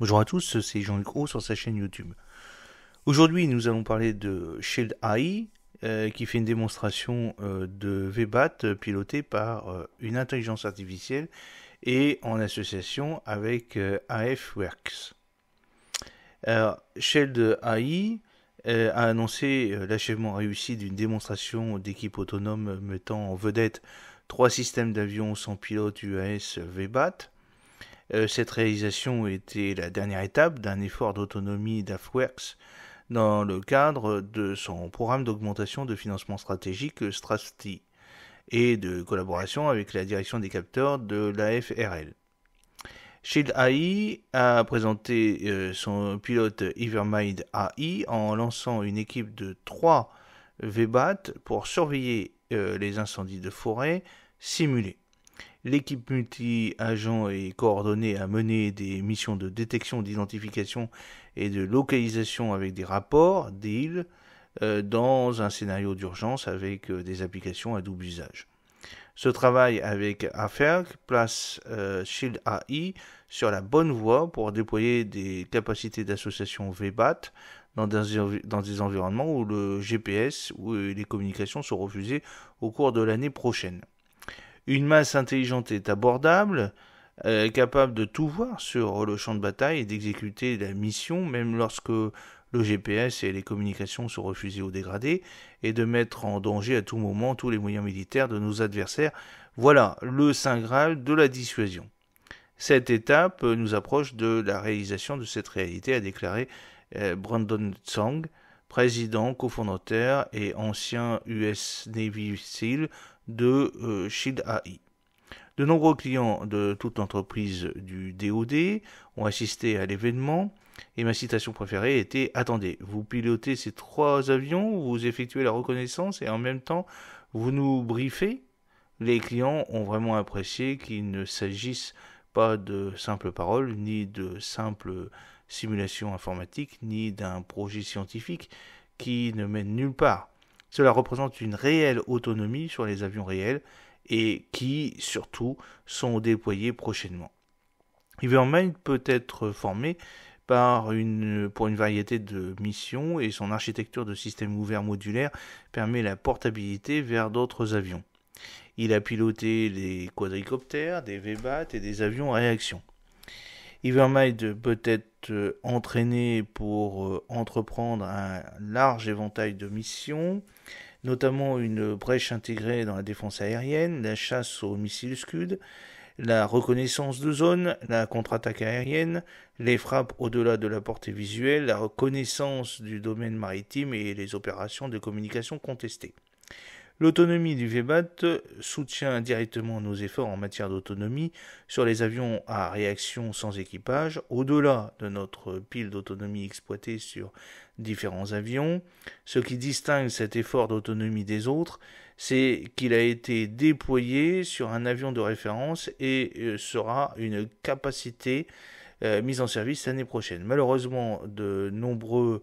Bonjour à tous, c'est Jean-Luc Roux sur sa chaîne YouTube. Aujourd'hui, nous allons parler de Shield AI euh, qui fait une démonstration euh, de VBAT euh, piloté par une intelligence artificielle et en association avec AFWorks. Shield AI a annoncé l'achèvement réussi d'une démonstration d'équipe autonome mettant en vedette trois systèmes d'avions sans pilote UAS VBAT euh, cette réalisation était la dernière étape d'un effort d'autonomie d'AfWorks dans le cadre de son programme d'augmentation de financement stratégique STRASTI et de collaboration avec la direction des capteurs de l'AFRL. Shield AI a présenté euh, son pilote Evermind AI en lançant une équipe de trois VBAT pour surveiller euh, les incendies de forêt simulés. L'équipe multi-agent est coordonnée à mener des missions de détection, d'identification et de localisation avec des rapports, des euh, dans un scénario d'urgence avec euh, des applications à double usage. Ce travail avec AFERC place euh, Shield AI sur la bonne voie pour déployer des capacités d'association VBAT dans des, dans des environnements où le GPS ou les communications sont refusées au cours de l'année prochaine. Une masse intelligente est abordable, euh, capable de tout voir sur le champ de bataille et d'exécuter la mission, même lorsque le GPS et les communications sont refusés ou dégradés, et de mettre en danger à tout moment tous les moyens militaires de nos adversaires. Voilà le Saint Graal de la dissuasion. Cette étape nous approche de la réalisation de cette réalité, a déclaré euh, Brandon Tsang, président, cofondateur et ancien US Navy SEAL de euh, Shield AI. De nombreux clients de toute l'entreprise du DOD ont assisté à l'événement et ma citation préférée était Attendez, vous pilotez ces trois avions, vous effectuez la reconnaissance et en même temps vous nous briefez Les clients ont vraiment apprécié qu'il ne s'agisse pas de simples paroles, ni de simples simulations informatiques, ni d'un projet scientifique qui ne mène nulle part. Cela représente une réelle autonomie sur les avions réels et qui, surtout, sont déployés prochainement. Evermind peut être formé par une, pour une variété de missions et son architecture de système ouvert modulaire permet la portabilité vers d'autres avions. Il a piloté des quadricoptères, des V-BAT et des avions à réaction. Evermind peut être entraînés pour euh, entreprendre un large éventail de missions, notamment une brèche intégrée dans la défense aérienne, la chasse aux missiles Scud, la reconnaissance de zone, la contre-attaque aérienne, les frappes au-delà de la portée visuelle, la reconnaissance du domaine maritime et les opérations de communication contestées. L'autonomie du VBAT soutient directement nos efforts en matière d'autonomie sur les avions à réaction sans équipage, au-delà de notre pile d'autonomie exploitée sur différents avions. Ce qui distingue cet effort d'autonomie des autres, c'est qu'il a été déployé sur un avion de référence et euh, sera une capacité euh, mise en service l'année prochaine. Malheureusement, de nombreux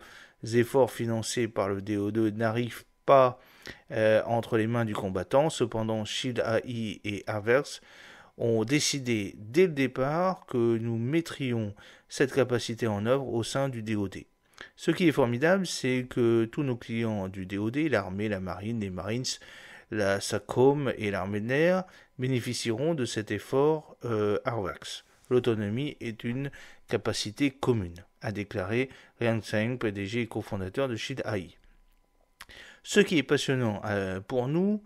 efforts financés par le DO2 n'arrivent pas euh, entre les mains du combattant. Cependant, Shield AI et Averse ont décidé dès le départ que nous mettrions cette capacité en œuvre au sein du DOD. Ce qui est formidable, c'est que tous nos clients du DOD, l'armée, la marine, les marines, la SACOM et l'armée de l'air bénéficieront de cet effort euh, L'autonomie est une capacité commune, a déclaré Ryan Tseng, PDG et cofondateur de Shield AI. Ce qui est passionnant euh, pour nous,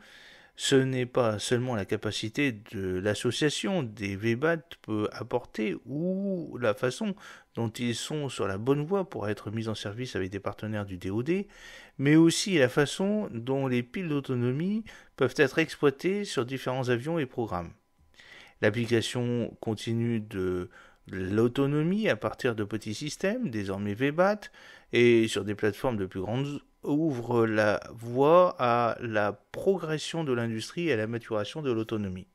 ce n'est pas seulement la capacité de l'association des VBAT peut apporter ou la façon dont ils sont sur la bonne voie pour être mis en service avec des partenaires du DOD, mais aussi la façon dont les piles d'autonomie peuvent être exploitées sur différents avions et programmes. L'application continue de l'autonomie à partir de petits systèmes, désormais VBAT, et sur des plateformes de plus grande ouvre la voie à la progression de l'industrie et à la maturation de l'autonomie.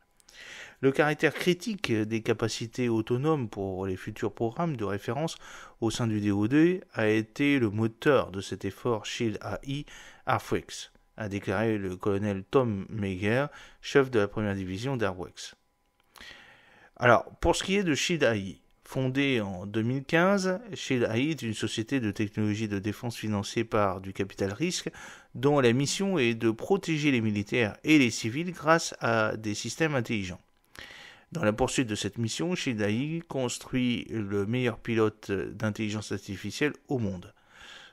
Le caractère critique des capacités autonomes pour les futurs programmes de référence au sein du DoD a été le moteur de cet effort Shield AI Arfwex, a déclaré le colonel Tom Meager, chef de la première division d'Arwex. Alors, pour ce qui est de Shield AI, Fondée en 2015, ShedAid, est une société de technologie de défense financée par du capital risque, dont la mission est de protéger les militaires et les civils grâce à des systèmes intelligents. Dans la poursuite de cette mission, Shield construit le meilleur pilote d'intelligence artificielle au monde.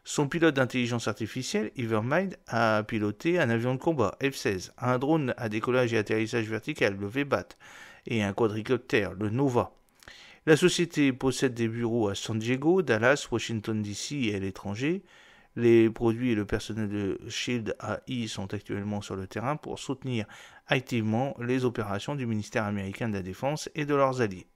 Son pilote d'intelligence artificielle, Evermind, a piloté un avion de combat F-16, un drone à décollage et atterrissage vertical, le V-BAT, et un quadricoptère, le Nova. La société possède des bureaux à San Diego, Dallas, Washington DC et à l'étranger. Les produits et le personnel de Shield AI sont actuellement sur le terrain pour soutenir activement les opérations du ministère américain de la Défense et de leurs alliés.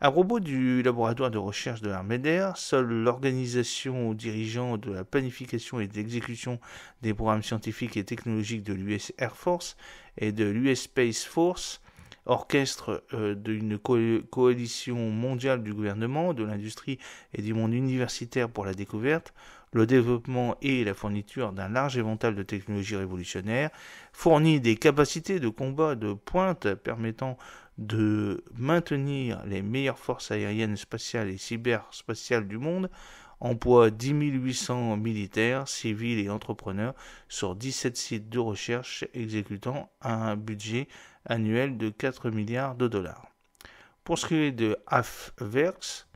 À propos du laboratoire de recherche de l'armée d'air, seule l'organisation dirigeant de la planification et d'exécution des programmes scientifiques et technologiques de l'US Air Force et de l'US Space Force orchestre euh, d'une coalition mondiale du gouvernement, de l'industrie et du monde universitaire pour la découverte, le développement et la fourniture d'un large éventail de technologies révolutionnaires, fournit des capacités de combat de pointe permettant de maintenir les meilleures forces aériennes, spatiales et cyberspatiales du monde, emploie 10 800 militaires, civils et entrepreneurs sur 17 sites de recherche exécutant un budget annuel de 4 milliards de dollars. Pour ce qui est de AFVEX,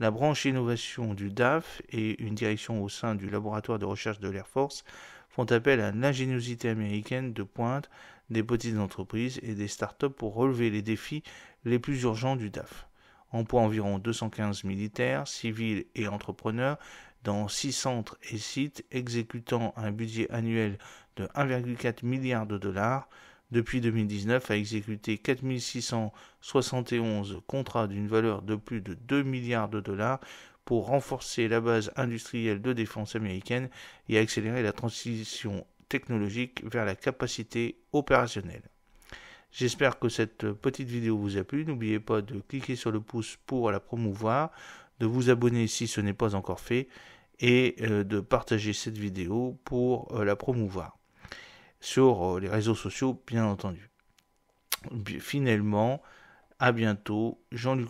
la branche innovation du DAF et une direction au sein du laboratoire de recherche de l'Air Force font appel à l'ingéniosité américaine de pointe des petites entreprises et des startups pour relever les défis les plus urgents du DAF emploie environ 215 militaires, civils et entrepreneurs dans 6 centres et sites, exécutant un budget annuel de 1,4 milliard de dollars. Depuis 2019, a exécuté 671 contrats d'une valeur de plus de 2 milliards de dollars pour renforcer la base industrielle de défense américaine et accélérer la transition technologique vers la capacité opérationnelle. J'espère que cette petite vidéo vous a plu. N'oubliez pas de cliquer sur le pouce pour la promouvoir, de vous abonner si ce n'est pas encore fait et euh, de partager cette vidéo pour euh, la promouvoir sur euh, les réseaux sociaux, bien entendu. Finalement, à bientôt, Jean-Luc